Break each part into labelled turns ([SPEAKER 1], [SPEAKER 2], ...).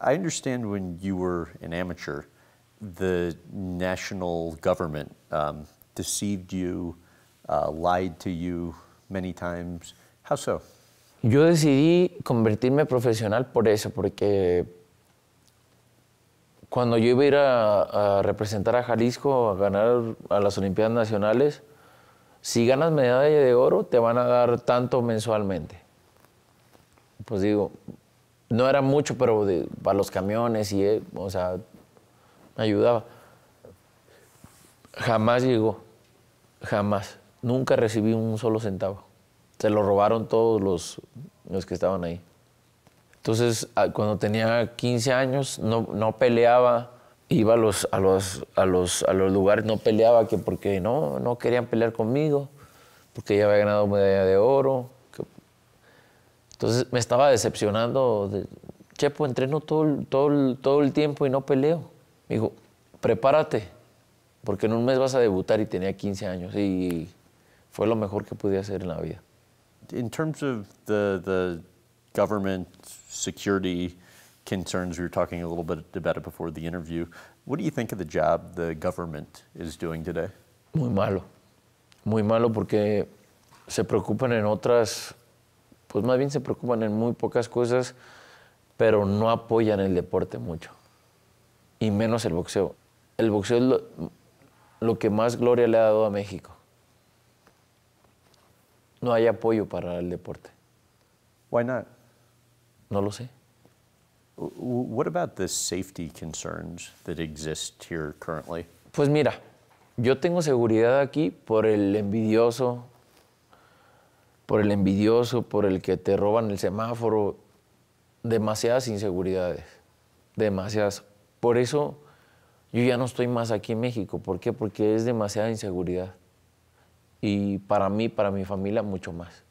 [SPEAKER 1] I understand when you were an amateur, the national government um, deceived you, uh, lied to you many times. How so? Yo decidí convertirme profesional por eso, porque
[SPEAKER 2] cuando yo iba a ir a, a, representar a Jalisco, a ganar a las Olimpiadas Nacionales, si ganas medalla de oro, te van a dar tanto mensualmente. Pues digo, no era mucho, pero para los camiones y, eh, o sea, me ayudaba. Jamás llegó, jamás. Nunca recibí un solo centavo. Se lo robaron todos los, los que estaban ahí. Entonces, ah, cuando tenía 15 años, no, peleaba, iba a los, a, a, los, a los lugares, no peleaba que porque no, no querían pelear conmigo, porque ya había ganado medalla de oro, entonces me estaba decepcionando. De, Chepo, entreno todo, todo, todo el tiempo y no peleo. Me dijo, prepárate, porque en un mes vas a debutar y tenía 15 años
[SPEAKER 1] y fue lo mejor que podía hacer en la vida. En terms of the, the government security concerns, we were talking a little bit about it before the interview. What do you think of the job the government is doing today? Muy malo, muy malo porque se preocupan en otras pues más bien se
[SPEAKER 2] preocupan en muy pocas cosas, pero no apoyan el deporte mucho, y menos el boxeo. El boxeo es lo, que más gloria le ha dado a México.
[SPEAKER 1] No hay apoyo para el deporte. Why not? No lo sé. What about the safety concerns that exist here currently? Pues mira, yo tengo seguridad aquí por
[SPEAKER 2] el envidioso por el envidioso, por el que te roban el semáforo, demasiadas inseguridades, demasiadas. Por eso yo ya no estoy más aquí en México. ¿Por qué? Porque es demasiada inseguridad. Y para mí, para mi familia, mucho más.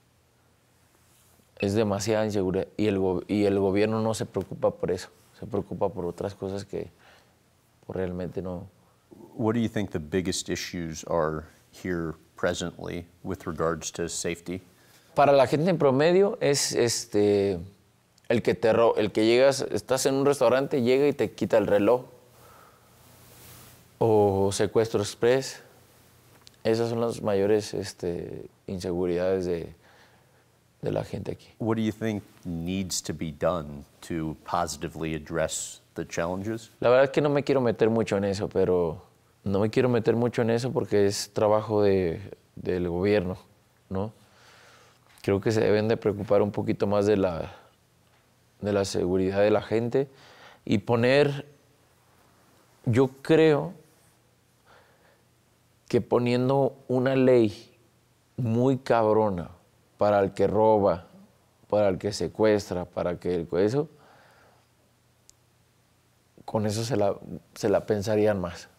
[SPEAKER 2] Es demasiada inseguridad. Y el, y el gobierno no se preocupa por eso. Se preocupa por otras cosas que
[SPEAKER 1] pues, realmente no. What do you think the biggest issues are here presently with regards to safety? para la
[SPEAKER 2] gente en promedio es este el que te el que llegas, estás en un restaurante, llega y te quita el reloj. O secuestro express. Esas son las mayores este, inseguridades de,
[SPEAKER 1] de la gente aquí. What do you think needs to be done to positively address the challenges?
[SPEAKER 2] La verdad es que no me quiero meter mucho en eso, pero no me quiero meter mucho en eso porque es trabajo de, del gobierno, ¿no? creo que se deben de preocupar un poquito más de la, de la seguridad de la gente y poner, yo creo que poniendo una ley muy cabrona para el que roba, para el que secuestra, para que el eso, con eso se la pensarían más.